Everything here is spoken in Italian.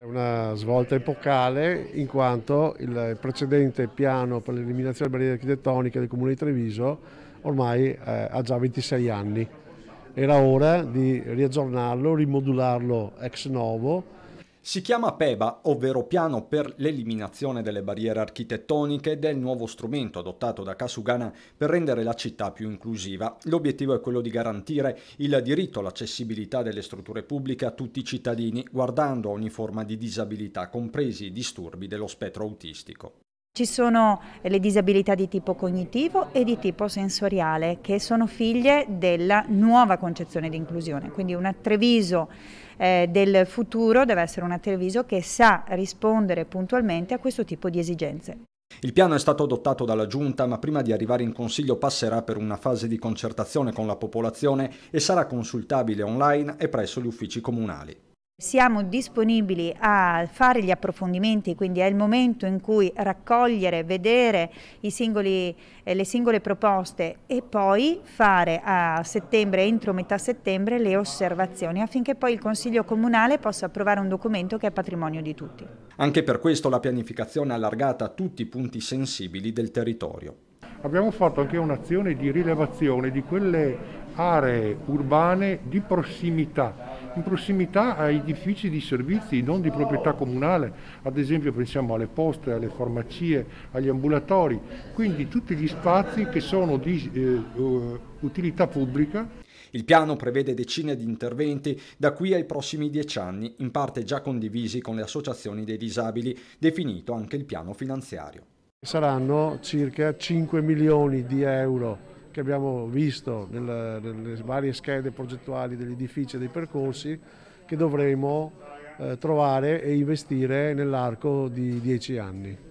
È una svolta epocale in quanto il precedente piano per l'eliminazione delle barriere architettoniche del Comune di Treviso ormai eh, ha già 26 anni. Era ora di riaggiornarlo, rimodularlo ex novo si chiama PEBA, ovvero Piano per l'eliminazione delle barriere architettoniche ed è il nuovo strumento adottato da Kasugana per rendere la città più inclusiva. L'obiettivo è quello di garantire il diritto all'accessibilità delle strutture pubbliche a tutti i cittadini, guardando a ogni forma di disabilità, compresi i disturbi dello spettro autistico. Ci sono eh, le disabilità di tipo cognitivo e di tipo sensoriale che sono figlie della nuova concezione di inclusione, quindi un attreviso eh, del futuro deve essere un attreviso che sa rispondere puntualmente a questo tipo di esigenze. Il piano è stato adottato dalla Giunta, ma prima di arrivare in Consiglio passerà per una fase di concertazione con la popolazione e sarà consultabile online e presso gli uffici comunali. Siamo disponibili a fare gli approfondimenti, quindi è il momento in cui raccogliere, vedere singoli, eh, le singole proposte e poi fare a settembre, entro metà settembre, le osservazioni affinché poi il Consiglio Comunale possa approvare un documento che è patrimonio di tutti. Anche per questo la pianificazione è allargata a tutti i punti sensibili del territorio. Abbiamo fatto anche un'azione di rilevazione di quelle aree urbane di prossimità in prossimità ai edifici di servizi non di proprietà comunale, ad esempio pensiamo alle poste, alle farmacie, agli ambulatori, quindi tutti gli spazi che sono di eh, eh, utilità pubblica. Il piano prevede decine di interventi da qui ai prossimi dieci anni, in parte già condivisi con le associazioni dei disabili, definito anche il piano finanziario. Saranno circa 5 milioni di euro che abbiamo visto nella, nelle varie schede progettuali degli edifici e dei percorsi che dovremo eh, trovare e investire nell'arco di dieci anni.